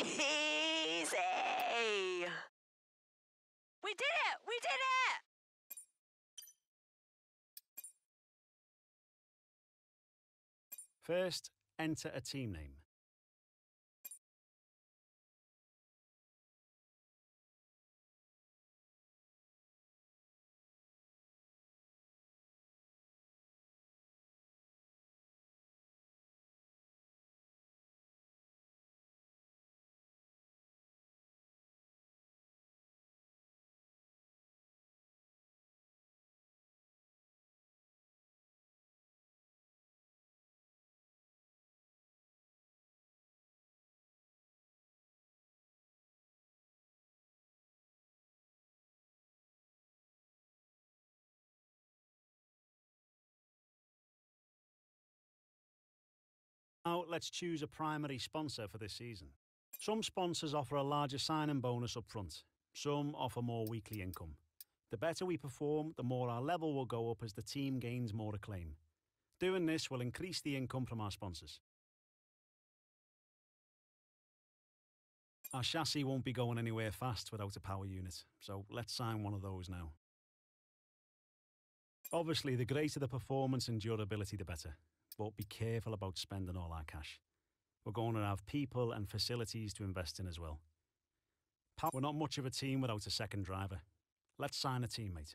Easy! We did it! We did it! First, enter a team name. Now oh, let's choose a primary sponsor for this season. Some sponsors offer a larger sign bonus up front. Some offer more weekly income. The better we perform, the more our level will go up as the team gains more acclaim. Doing this will increase the income from our sponsors. Our chassis won't be going anywhere fast without a power unit, so let's sign one of those now. Obviously, the greater the performance and durability, the better but be careful about spending all our cash. We're going to have people and facilities to invest in as well. Pat, We're not much of a team without a second driver. Let's sign a teammate.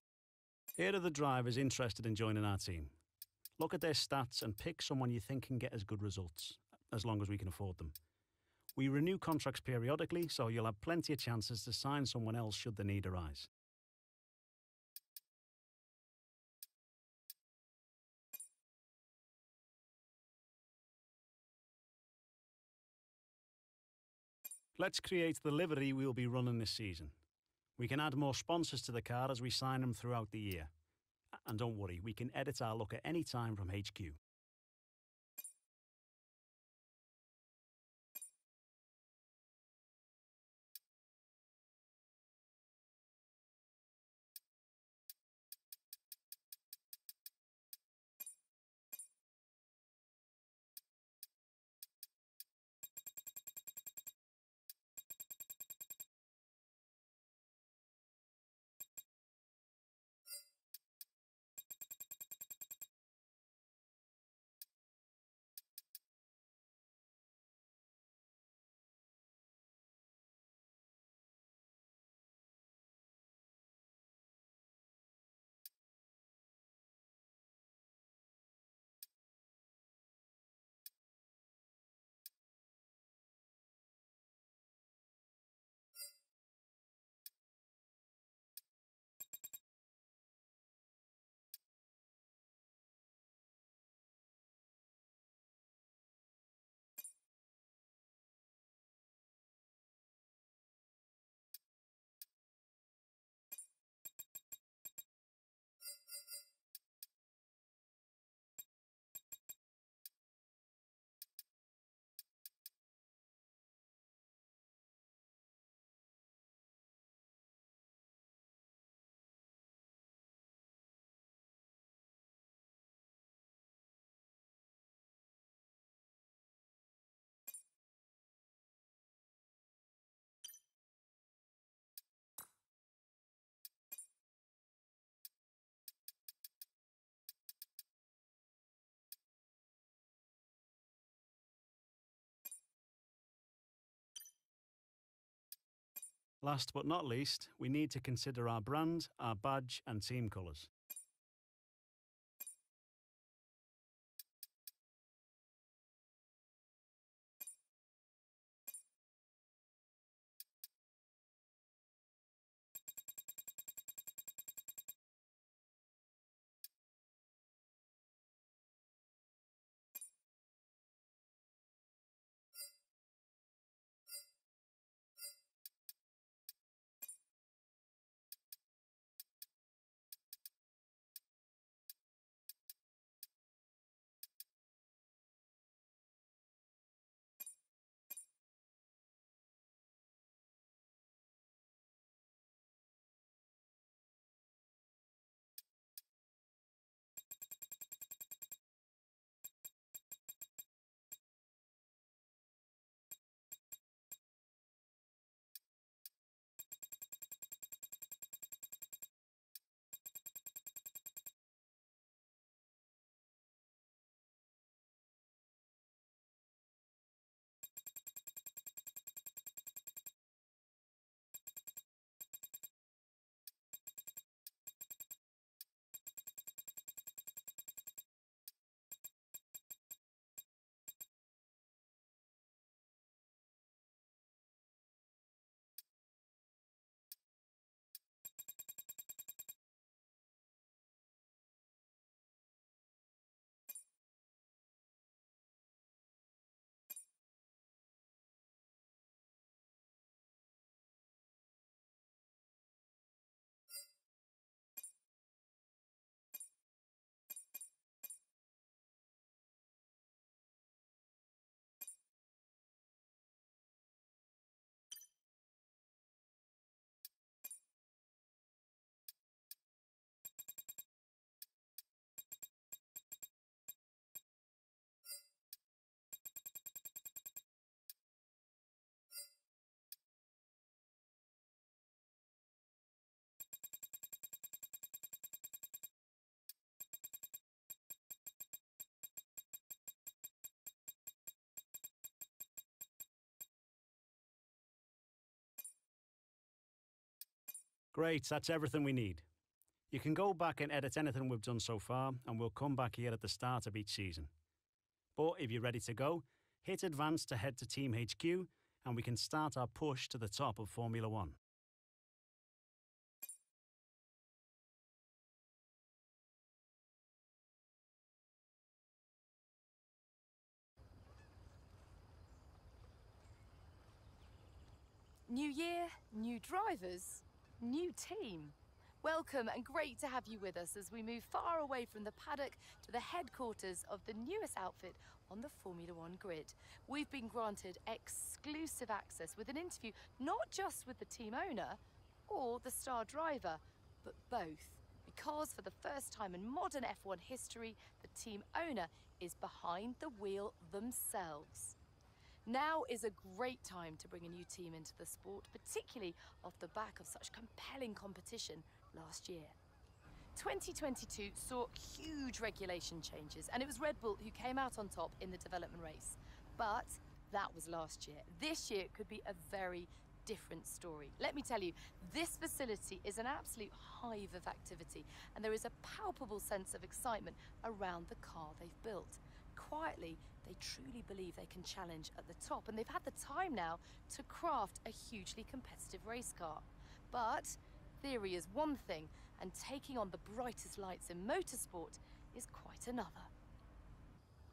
Here are the drivers interested in joining our team. Look at their stats and pick someone you think can get as good results, as long as we can afford them. We renew contracts periodically, so you'll have plenty of chances to sign someone else should the need arise. Let's create the livery we'll be running this season. We can add more sponsors to the car as we sign them throughout the year. And don't worry, we can edit our look at any time from HQ. Last but not least, we need to consider our brand, our badge, and team colours. Great, that's everything we need. You can go back and edit anything we've done so far, and we'll come back here at the start of each season. But if you're ready to go, hit advance to head to Team HQ, and we can start our push to the top of Formula One. New year, new drivers new team. Welcome and great to have you with us as we move far away from the paddock to the headquarters of the newest outfit on the Formula One grid. We've been granted exclusive access with an interview not just with the team owner or the star driver, but both. Because for the first time in modern F1 history, the team owner is behind the wheel themselves. Now is a great time to bring a new team into the sport, particularly off the back of such compelling competition last year. 2022 saw huge regulation changes, and it was Red Bull who came out on top in the development race. But that was last year. This year could be a very different story. Let me tell you, this facility is an absolute hive of activity, and there is a palpable sense of excitement around the car they've built. Quietly, they truly believe they can challenge at the top, and they've had the time now to craft a hugely competitive race car. But theory is one thing, and taking on the brightest lights in motorsport is quite another.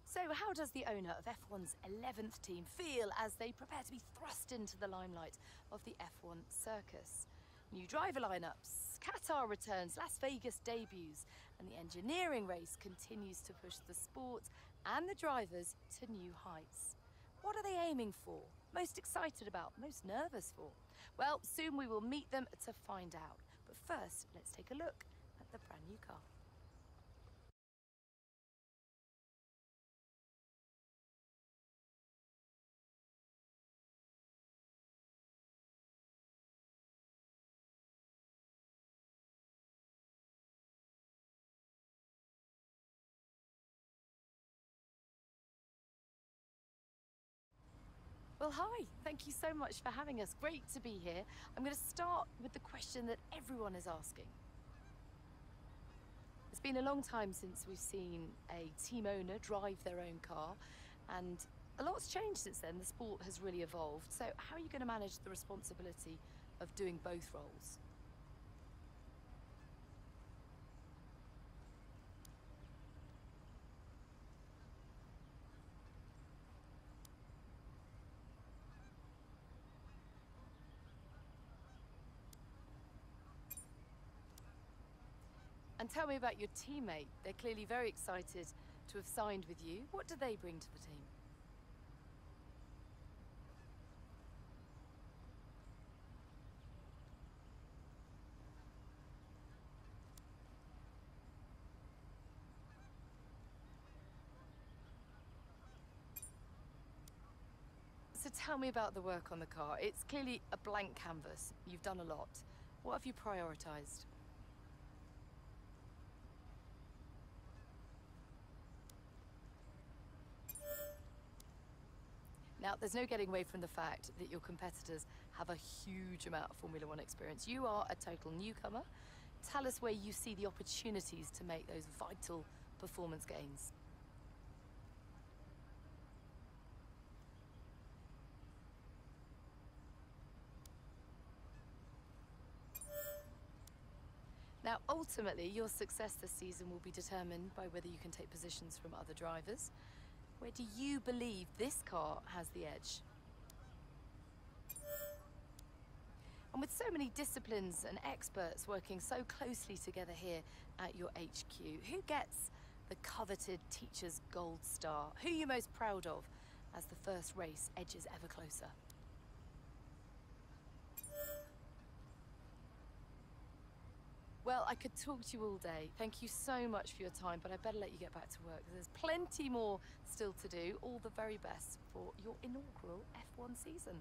So how does the owner of F1's 11th team feel as they prepare to be thrust into the limelight of the F1 circus? New driver lineups, Qatar returns, Las Vegas debuts, and the engineering race continues to push the sport and the drivers to new heights. What are they aiming for? Most excited about? Most nervous for? Well, soon we will meet them to find out. But first, let's take a look at the brand new car. Well, hi. Thank you so much for having us. Great to be here. I'm going to start with the question that everyone is asking. It's been a long time since we've seen a team owner drive their own car, and a lot's changed since then. The sport has really evolved. So, how are you going to manage the responsibility of doing both roles? tell me about your teammate. They're clearly very excited to have signed with you. What do they bring to the team? So tell me about the work on the car. It's clearly a blank canvas. You've done a lot. What have you prioritized? Now, there's no getting away from the fact that your competitors have a huge amount of Formula One experience. You are a total newcomer. Tell us where you see the opportunities to make those vital performance gains. Now, ultimately, your success this season will be determined by whether you can take positions from other drivers, where do you believe this car has the edge? And with so many disciplines and experts working so closely together here at your HQ, who gets the coveted teacher's gold star? Who are you most proud of as the first race edges ever closer? Well, I could talk to you all day. Thank you so much for your time, but I better let you get back to work. There's plenty more still to do. All the very best for your inaugural F1 season.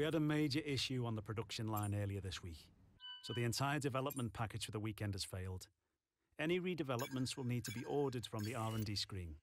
We had a major issue on the production line earlier this week, so the entire development package for the weekend has failed. Any redevelopments will need to be ordered from the R&D screen.